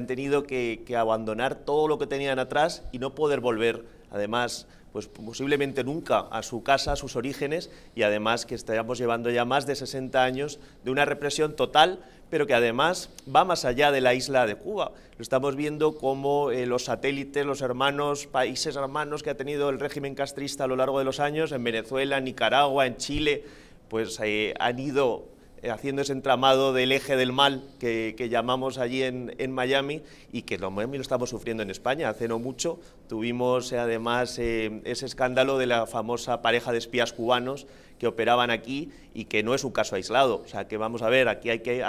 Han tenido que, abandonar todo lo que tenían atrás y no poder volver, además, pues posiblemente nunca a su casa, a sus orígenes, y además que estamos llevando ya más de 60 años de una represión total, pero que además va más allá de la isla de Cuba. Lo estamos viendo como eh, los satélites, los hermanos, países hermanos que ha tenido el régimen castrista a lo largo de los años, en Venezuela, Nicaragua, en Chile, pues eh, han ido eh, haciendo ese entramado del eje del mal que, llamamos allí en, Miami y que lo, lo estamos sufriendo en España. Hace no mucho tuvimos eh, además eh, ese escándalo de la famosa pareja de espías cubanos que operaban aquí y que no es un caso aislado. O sea, que vamos a ver, aquí hay que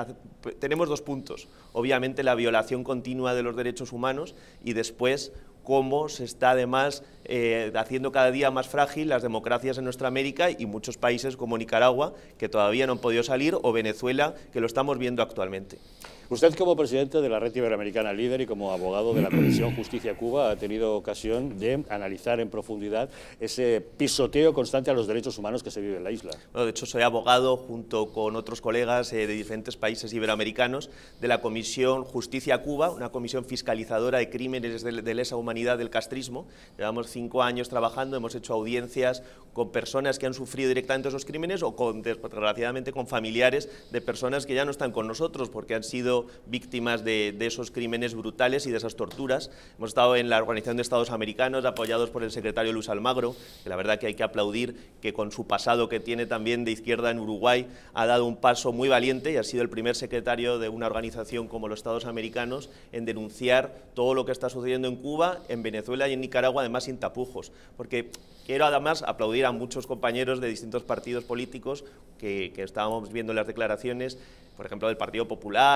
tenemos dos puntos. Obviamente la violación continua de los derechos humanos y después cómo se está además eh, haciendo cada día más frágil las democracias en nuestra América y muchos países como Nicaragua, que todavía no han podido salir, o Venezuela, que lo estamos viendo actualmente. Usted como presidente de la Red Iberoamericana Líder y como abogado de la Comisión Justicia Cuba ha tenido ocasión de analizar en profundidad ese pisoteo constante a los derechos humanos que se vive en la isla. de hecho, soy abogado junto con otros colegas eh, de diferentes países iberoamericanos de la Comisión Justicia Cuba, una comisión fiscalizadora de crímenes de, lesa humanidad del castrismo. Llevamos cinco años trabajando, hemos hecho audiencias con personas que han sufrido directamente esos crímenes o con, desgraciadamente con familiares de personas que ya no están con nosotros porque han sido víctimas de, de esos crímenes brutales y de esas torturas. Hemos estado en la Organización de Estados Americanos apoyados por el secretario Luis Almagro, que la verdad que hay que aplaudir que con su pasado que tiene también de izquierda en Uruguay ha dado un paso muy valiente y ha sido el primer secretario de una organización como los Estados Americanos en denunciar todo lo que está sucediendo en Cuba, en Venezuela y en Nicaragua, además capujos porque quiero además aplaudir a muchos compañeros de distintos partidos políticos que, que estábamos viendo las declaraciones, por ejemplo, del Partido Popular.